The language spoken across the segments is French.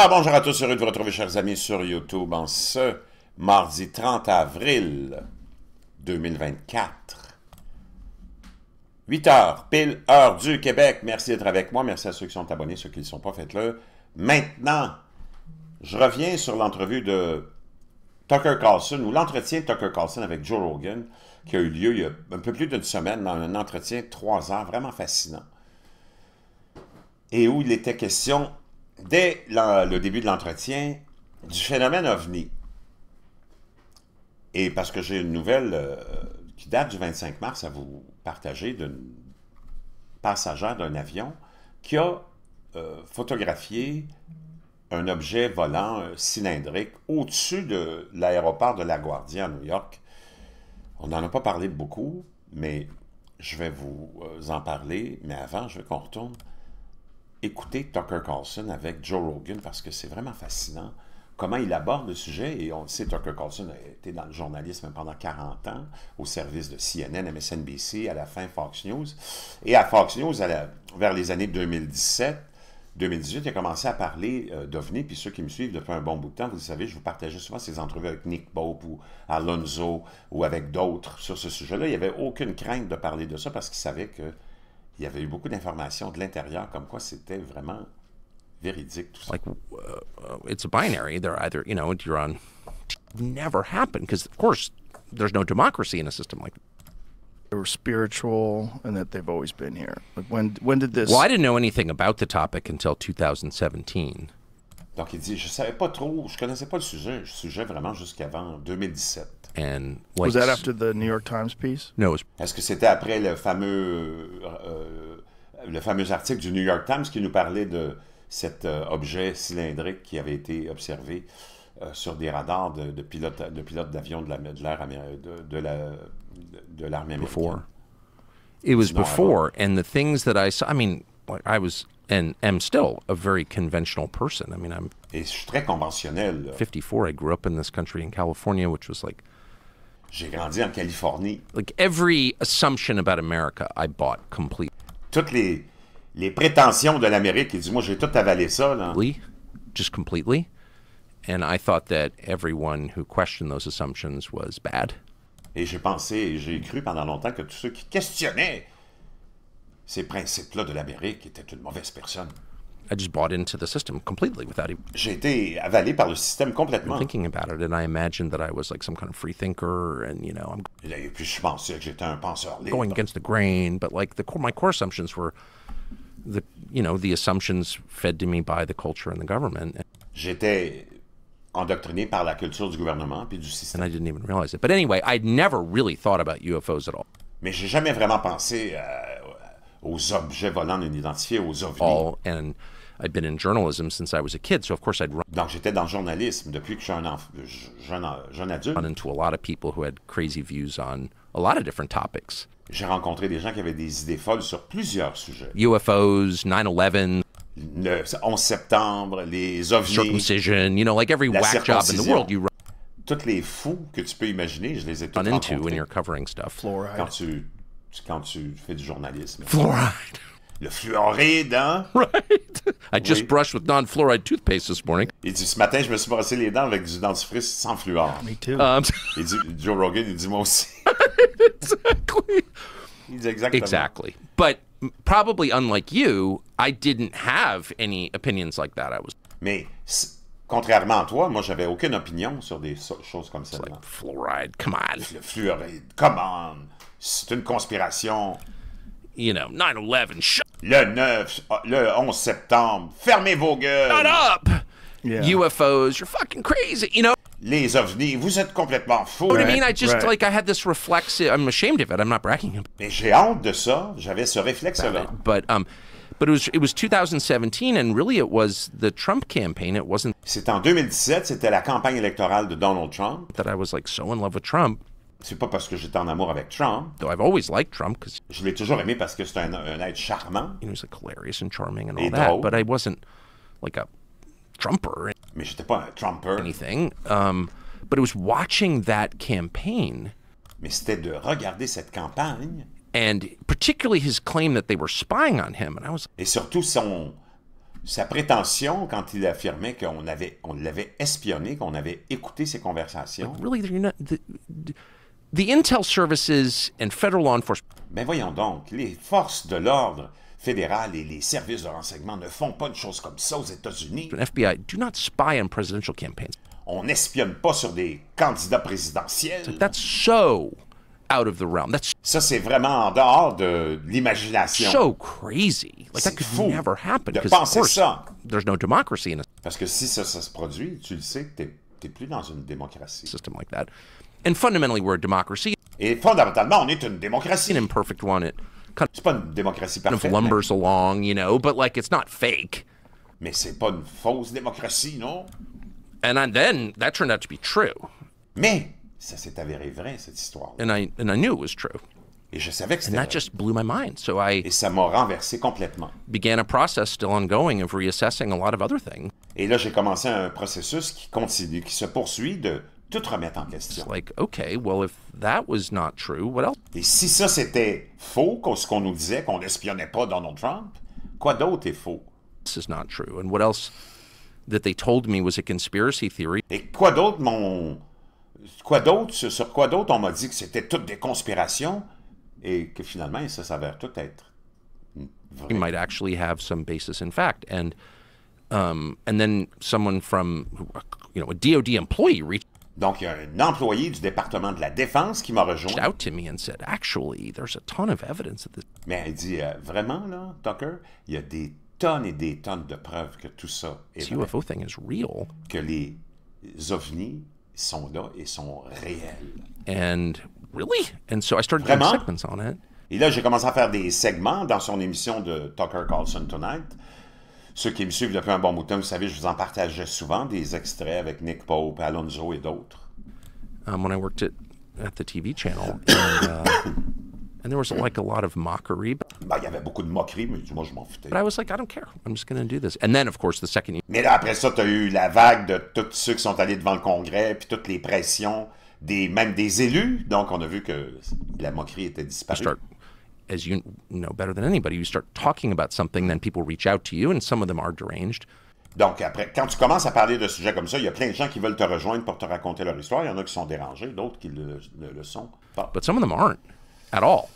Ah, bonjour à tous, heureux de vous retrouver chers amis sur YouTube en ce mardi 30 avril 2024. 8 h pile heure du Québec. Merci d'être avec moi. Merci à ceux qui sont abonnés, ceux qui ne sont pas, faites-le. Maintenant, je reviens sur l'entrevue de Tucker Carlson, ou l'entretien de Tucker Carlson avec Joe Rogan, qui a eu lieu il y a un peu plus d'une semaine, dans un entretien de trois ans, vraiment fascinant, et où il était question dès le début de l'entretien du phénomène ovni. Et parce que j'ai une nouvelle euh, qui date du 25 mars à vous partager d'un passager d'un avion qui a euh, photographié un objet volant euh, cylindrique au-dessus de l'aéroport de La Guardia à New York. On n'en a pas parlé beaucoup, mais je vais vous en parler. Mais avant, je veux qu'on retourne écouter Tucker Carlson avec Joe Rogan parce que c'est vraiment fascinant comment il aborde le sujet. Et on sait, Tucker Carlson a été dans le journalisme pendant 40 ans, au service de CNN, MSNBC, à la fin Fox News. Et à Fox News, à vers les années 2017, 2018, il a commencé à parler euh, d'OVNI, puis ceux qui me suivent depuis un bon bout de temps, vous le savez, je vous partageais souvent ces entrevues avec Nick Pope ou Alonzo ou avec d'autres sur ce sujet-là. Il n'y avait aucune crainte de parler de ça parce qu'il savait que il y avait eu beaucoup d'informations de l'intérieur comme quoi c'était vraiment véridique tout ça. Like, uh, it's a binary. They're either, you know, you're on. Never happened because, of course, there's no democracy in a system like. They were spiritual, and that they've always been here. Like when, when did this? Well, I didn't know anything about the topic until 2017. Donc il dit, je savais pas trop, je connaissais pas le sujet, le sujet vraiment jusqu'avant 2017 and was that after the New York Times piece? No. it was. Est-ce que c'était après le fameux euh, le fameux article du New York Times qui nous parlait de cet euh, objet cylindrique qui avait été observé euh, sur des radars de, de pilotes de pilotes d'avions de la de l'air de, de, la de l'armée américaine. Before. It was before, alors. and the things that I saw. I mean, I was and am still a very conventional person. I mean, I'm. Et je suis très conventionnel. 54. I grew up in this country in California, which was like j'ai grandi en Californie. Like every assumption about America, I bought completely. Toutes les, les prétentions de l'Amérique, il dit, moi, j'ai tout avalé ça, là. Oui, just completely. And I thought that everyone who questioned those assumptions was bad. Et j'ai pensé, j'ai cru pendant longtemps que tous ceux qui questionnaient ces principes-là de l'Amérique étaient une mauvaise personne. I just bought into the system completely without even. J'ai été avalé par le système complètement. Thinking about it, and I imagined that I was like some kind of free thinker, and you know, I'm. Et puis je pensais que j'étais un penseur libre. Going against the grain, but like the core, my core assumptions were, the you know the assumptions fed to me by the culture and the government. J'étais endoctriné par la culture du gouvernement puis du système. And I didn't even realize it. But anyway, I'd never really thought about UFOs at all. Mais j'ai jamais vraiment pensé euh, aux objets volants non identifiés, aux ovnis. All and I'd been in journalism since I was a kid, so of course I'd run. Donc j'étais dans le journalisme depuis que je suis un jeune, jeune adulte. Run into a lot of people who had crazy views on a lot of different topics. J'ai rencontré des gens qui avaient des idées folles sur plusieurs sujets. UFOs, 9/11. Le 11 septembre, les ovnis. Circumcision, you know, like every whack job in the world you run. Toutes les fous que tu peux imaginer, je les ai When you're covering stuff. Fluoride. Quand tu, quand tu fais du journalisme. Fluoride. le fluoride, hein? Right. I just brushed with non-fluoride toothpaste this morning. Il dit, ce matin, je me suis brossé les dents avec du dentifrice sans fluor. Ah, me too. Um, il dit, Joe Rogan, il dit, moi aussi. exactly. Il dit exactement. Exactly. But probably unlike you, I didn't have any opinions like that. I was... Mais contrairement à toi, moi, j'avais aucune opinion sur des choses comme ça. Like fluoride, come on. Le fluoride, come on. C'est une conspiration. You know, 9-11, le 9, ah, le 11 septembre. Fermez vos gueules. Shut up! Yeah. UFOs, you're fucking crazy, you know? Les ovnis, vous êtes complètement fous. Right, I hein? mean, I just right. like I had this reflexive. I'm ashamed of it. I'm not bragging. Mais j'ai honte de ça. J'avais ce réflexe-là. But um, but it was it was 2017, and really it was the Trump campaign. It wasn't. C'était en 2017. C'était la campagne électorale de Donald Trump. That I was like so in love with Trump c'est pas parce que j'étais en amour avec Trump. Though I've always liked Trump because je l'ai toujours aimé parce que c'est un, un être charmant. he was like hilarious and charming and all Et that, but I wasn't like a Trumper Mais j'étais pas un Trumper. anything. Um, but it was watching that campaign Mais c'était de regarder cette campagne and particularly his claim that they were spying on him, and I was et surtout son, sa prétention quand il affirmait qu'on avait, on l'avait espionné, qu'on avait écouté ses conversations. like, really, you're not. The intel services and federal law enforcement. Mais ben voyons donc, les forces de l'ordre fédérales et les services de renseignement ne font pas une chose comme ça aux États-Unis. FBI do not spy on presidential campaigns. On n'espionne pas sur des candidats présidentiels. So that's so out of the realm. That's ça c'est vraiment en dehors de l'imagination. So crazy. Like that could fou never happen de penser course, ça. There's no democracy in a... Parce que si ça, ça se produit, tu le sais que t'es plus dans une démocratie. System like that. And fundamentally, we're a democracy. Et fondamentalement, on est une démocratie. An imperfect one. It kind c'est pas une démocratie parfaite. Kind of lumbers mais... along, you know, but like it's not fake. Mais c'est pas une fausse démocratie, non? And then that turned out to be true. Mais ça s'est avéré vrai cette histoire. And I and I knew it was true. Et je savais que c'était. And that vrai. just blew my mind. So I. Et ça m'a renversé complètement. Began a process still ongoing of reassessing a lot of other things. Et là, j'ai commencé un processus qui continue, qui se poursuit de tout remettre en question. Like, okay, well, if that was not true, what else? Et si ça c'était faux, ce qu'on nous disait qu'on espionnait pas Donald Trump, quoi d'autre est faux? This is not true. And what else that they told me was a conspiracy theory? Et quoi d'autre mon quoi d'autre sur quoi d'autre on m'a dit que c'était toutes des conspirations et que finalement ça s'avère tout être vrai. might actually have some basis in fact and um, and then someone from you know a DoD employee reached donc, il y a un employé du département de la Défense qui m'a rejoint. Mais elle dit, euh, vraiment, là, Tucker, il y a des tonnes et des tonnes de preuves que tout ça est vrai. Que les ovnis sont là et sont réels. And really? And so I started vraiment? segments on it. Et là, j'ai commencé à faire des segments dans son émission de Tucker Carlson Tonight. Ceux qui me suivent depuis un bon bout de temps, vous savez, je vous en partageais souvent des extraits avec Nick Pope, Alonso et d'autres. Um, when worked at, at the TV channel, and, uh, and there was like a lot of mockery. Ben, il y avait beaucoup de moquerie, mais moi, je m'en foutais. I was like, I don't care. I'm just going to do this. And then, of course, the second Mais là, après ça, tu as eu la vague de tous ceux qui sont allés devant le Congrès, puis toutes les pressions, des, même des élus. Donc, on a vu que la moquerie était disparue as you know better than anybody, you start talking about something, then people reach out to you, and some of them are deranged. Donc, après, quand tu commences à parler de sujets comme ça, il y a plein de gens qui veulent te rejoindre pour te raconter leur histoire. Il y en a qui sont dérangés, d'autres qui le, sont pas. But some of them aren't at all.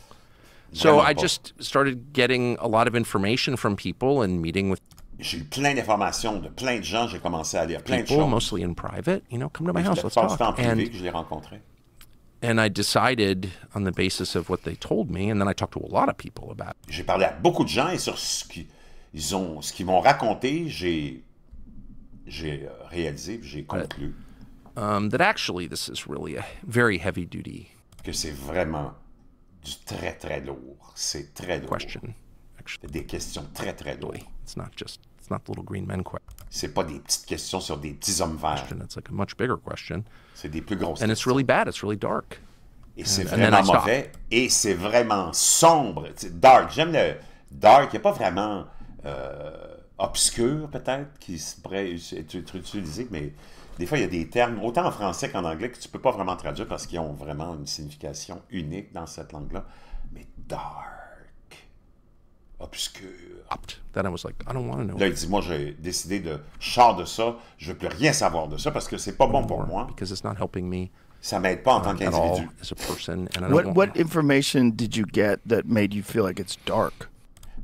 So I just started getting a lot of information from people and meeting with J'ai eu plein d'informations de plein de gens. J'ai commencé à lire plein people, de choses. mostly in private. You know, come to my house, let's talk. En privé and que je les rencontrais. And I decided on the basis of what they told me, and then I talked to a lot of people about J'ai parlé à beaucoup de gens et sur ce qu'ils ont, ce qu'ils m'ont raconté, j'ai j'ai euh, réalisé, j'ai conclu. But, um, that actually, this is really a very heavy duty. Que c'est vraiment du très très lourd. C'est très lourd. Question. Actually. Des questions très très lourdes. It's not just green C'est pas des petites questions sur des petits hommes verts. C'est des plus grosses. questions. Et c'est vraiment mauvais. Et c'est vraiment sombre. Dark. J'aime le dark. Il n'y a pas vraiment euh, obscur peut-être qui pourrait être utilisé, mais des fois, il y a des termes, autant en français qu'en anglais, que tu ne peux pas vraiment traduire parce qu'ils ont vraiment une signification unique dans cette langue-là. Mais dark, obscur, Là, il dit, moi, j'ai décidé de char de ça. Je veux plus rien savoir de ça parce que c'est pas bon pour moi. Because it's not helping me. Ça m'aide pas en tant qu'individu. What, information did you get that made you feel like it's dark?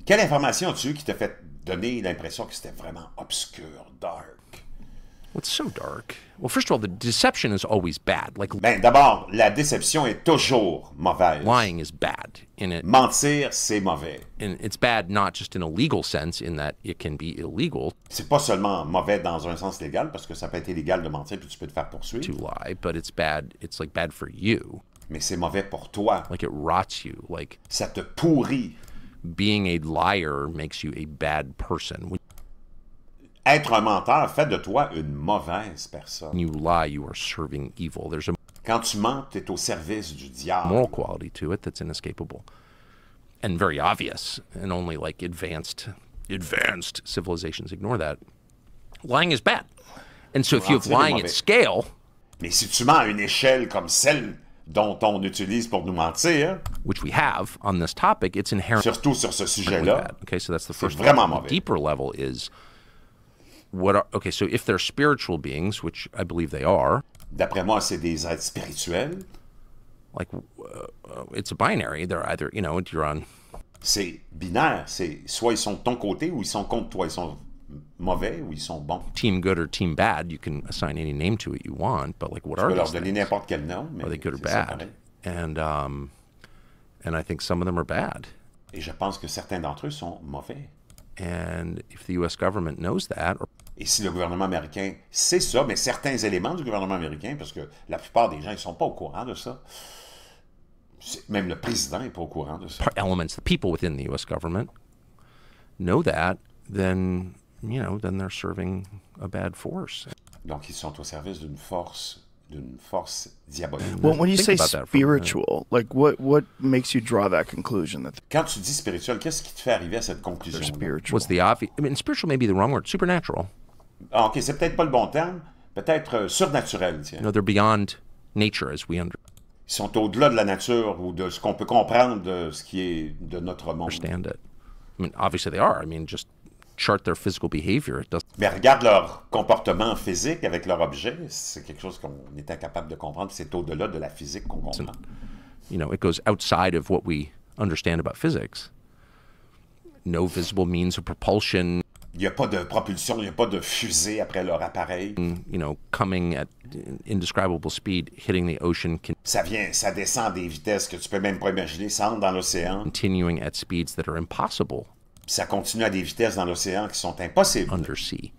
Quelle information as-tu qui t'a fait donner l'impression que c'était vraiment obscur, dark? « It's so dark? Well, first of all, the deception is always bad. Like ben, d'abord, la déception est toujours mauvaise. Lying is bad in it. Mentir, c'est mauvais. And it's bad not just in a legal sense in that it can be illegal. C'est pas seulement mauvais dans un sens légal parce que ça peut être illégal de mentir puis tu peux te faire poursuivre. To lie, but it's bad, it's like bad for you. Mais c'est mauvais pour toi. Like it rots you, like ça te pourrit. Being a liar makes you a bad person. Être un menteur fait de toi une mauvaise personne. You lie, you are serving evil. There's a Quand tu mens, tu es au service du diable. moral quality to it that's inescapable and very obvious, and only like advanced advanced civilizations ignore that. Lying is bad. And so if you have lying at scale, Mais si tu mens à une échelle comme celle dont on utilise pour nous mentir, which we have on this topic, it's inherent surtout sur ce sujet-là. Okay, so that's the first. Vraiment mauvais. The deeper level is what are okay? So if they're spiritual beings, which I believe they are. D'après moi, c'est des êtres spirituels. Like uh, it's a binary. They're either you know you're on. C'est binaire. C'est soit ils sont ton côté ou ils sont contre toi. Ils sont mauvais ou ils sont bons. Team good or team bad, you can assign any name to it you want, but like what tu are peux leur donner n'importe quel nom, mais are they good or bad? and um, and I think some of them are bad. Et je pense que certains d'entre eux sont mauvais. Et si le gouvernement américain sait ça, mais certains éléments du gouvernement américain, parce que la plupart des gens ne sont pas au courant de ça, même le président n'est pas au courant de ça. people within the US government know that, then, you know, then they're serving a bad force. Donc ils sont au service d'une force d'une force diabolique. Well, when you say spiritual, like what what makes you draw that conclusion? That Quand tu dis spirituel, qu'est-ce qui te fait arriver à cette conclusion? Spiritual. What's the obvious? I mean, spiritual may be the wrong word. Supernatural. Ah, ok, c'est peut-être pas le bon terme. Peut-être euh, surnaturel. Tiens. You they're beyond nature as we under. Ils sont au-delà de la nature ou de ce qu'on peut comprendre de ce qui est de notre monde. Understand it. I mean, obviously they are. I mean, just chart their physical behavior. It Mais regarde leur comportement physique avec leur objet. C'est quelque chose qu'on est incapable de comprendre. C'est au-delà de la physique qu'on comprend. you know, it goes outside of what we understand about physics. No visible means of propulsion. Il n'y a pas de propulsion, il n'y a pas de fusée après leur appareil. Mm, you know, coming at indescribable speed, hitting the ocean. Ça vient, ça descend des vitesses que tu peux même pas imaginer, ça entre dans l'océan. Continuing at speeds that are impossible ça continue à des vitesses dans l'océan qui sont impossibles. Undersea.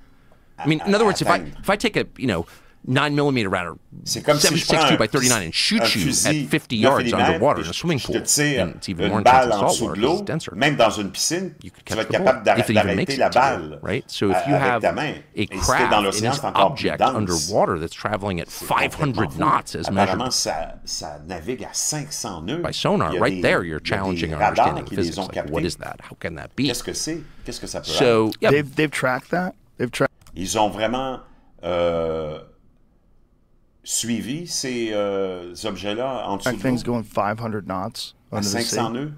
I mean, in other words, if I, if I take a, you know, 9 millimeter round or 7.62 si by 39 and Shoot, you at 50 yards underwater in a swimming pool. And it's even more intense in salt water it's denser. Même dans une piscine, you could catch the ball if it even makes it balle, you, right? So if euh, you have a craft an this object underwater that's traveling at 500 knots as measured ça, ça nœuds, by sonar, right des, there you're challenging our understanding of physics. Like, what is that? How can that be? so, yeah. they've, they've tracked that? They've tracked... Ils ont vraiment... Euh, suivi ces euh, objets-là en dessous de going 500 knots à 500 nœuds?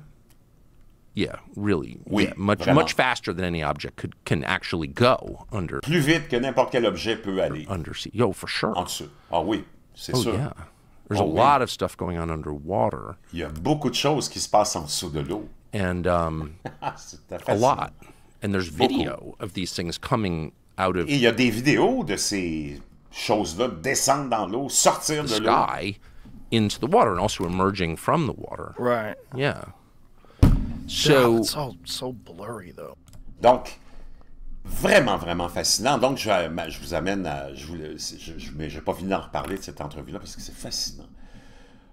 Yeah, really. Oui, yeah, much, vraiment. much faster than any object could, can actually go under. Plus vite que n'importe quel objet peut aller. sea. Yo, for sure. En dessous. Ah oui, c'est oh, sûr. Yeah. There's oh, a oui. lot of stuff going on underwater. Il y a beaucoup de choses qui se passent en dessous de l'eau. And um, a lot. And there's video of these things coming out of. Et il y a des vidéos de ces chose là descendre dans l'eau, sortir de l'eau. into the water and also emerging from the water. Right. Yeah. So so blurry though. Donc vraiment vraiment fascinant. Donc je, vous amène à je vous je, mais pas fini d'en reparler de cette entrevue là parce que c'est fascinant.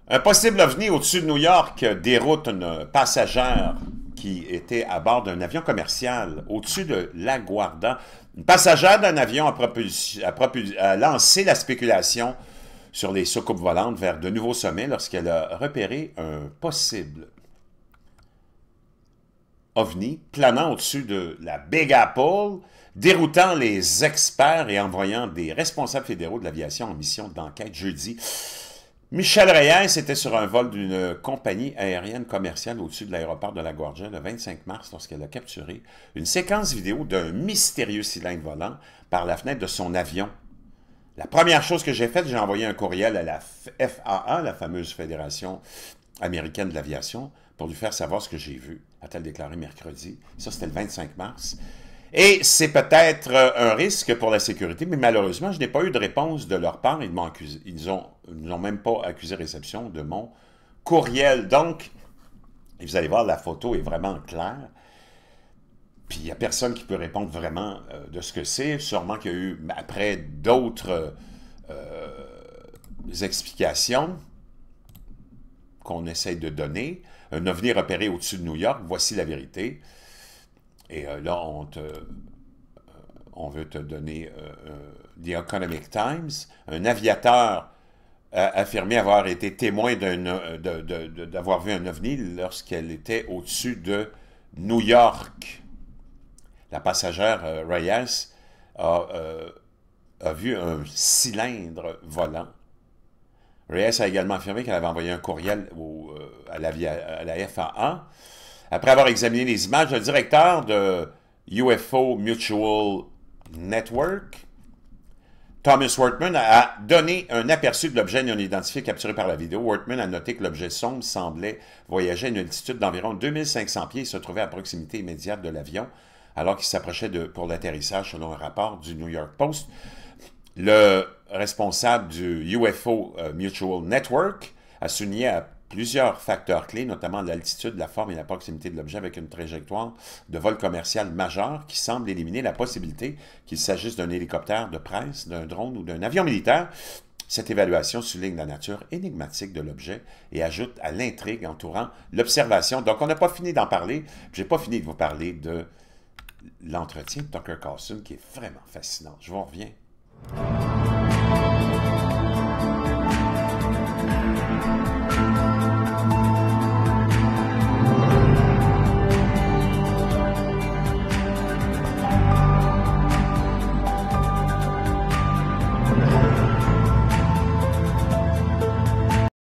Un possible ovni au-dessus de New York déroute une passagère qui était à bord d'un avion commercial au-dessus de Guarda. Une passagère d'un avion a, lancé la spéculation sur les soucoupes volantes vers de nouveaux sommets lorsqu'elle a repéré un possible ovni planant au-dessus de la Big Apple, déroutant les experts et envoyant des responsables fédéraux de l'aviation en mission d'enquête jeudi. Michel Reyes était sur un vol d'une compagnie aérienne commerciale au-dessus de l'aéroport de La Guardia le 25 mars lorsqu'elle a capturé une séquence vidéo d'un mystérieux cylindre volant par la fenêtre de son avion. La première chose que j'ai faite, j'ai envoyé un courriel à la FAA, la fameuse Fédération américaine de l'aviation, pour lui faire savoir ce que j'ai vu, a-t-elle déclaré mercredi. Ça, c'était le 25 mars. Et c'est peut-être euh, un risque pour la sécurité, mais malheureusement, je n'ai pas eu de réponse de leur part. Ils n'ont même pas accusé réception de mon courriel. Donc, vous allez voir, la photo est vraiment claire. Puis il n'y a personne qui peut répondre vraiment euh, de ce que c'est. Sûrement qu'il y a eu ben, après d'autres euh, explications qu'on essaie de donner. Un avenir repéré au-dessus de New York, voici la vérité. Et euh, là, euh, on, veut te donner euh, The Economic Times, un aviateur a affirmé avoir été témoin d'avoir vu un ovni lorsqu'elle était au-dessus de New York. La passagère Reyes a, vu un cylindre volant. Reyes a également affirmé qu'elle avait envoyé un courriel à, la, FAA après avoir examiné les images, le directeur de UFO Mutual Network, Thomas Wortman, a donné un aperçu de l'objet non identifié capturé par la vidéo. Wortman a noté que l'objet sombre semblait voyager à une altitude d'environ 2500 pieds et se trouvait à proximité immédiate de l'avion alors qu'il s'approchait pour l'atterrissage selon un rapport du New York Post. Le responsable du UFO euh, Mutual Network a souligné à Plusieurs facteurs clés, notamment l'altitude, la forme et la proximité de l'objet avec une trajectoire de vol commercial majeure qui semble éliminer la possibilité qu'il s'agisse d'un hélicoptère de presse, d'un drone ou d'un avion militaire. Cette évaluation souligne la nature énigmatique de l'objet et ajoute à l'intrigue entourant l'observation. Donc, on n'a pas fini d'en parler. Je n'ai pas fini de vous parler de l'entretien de Tucker Carlson qui est vraiment fascinant. Je vous reviens.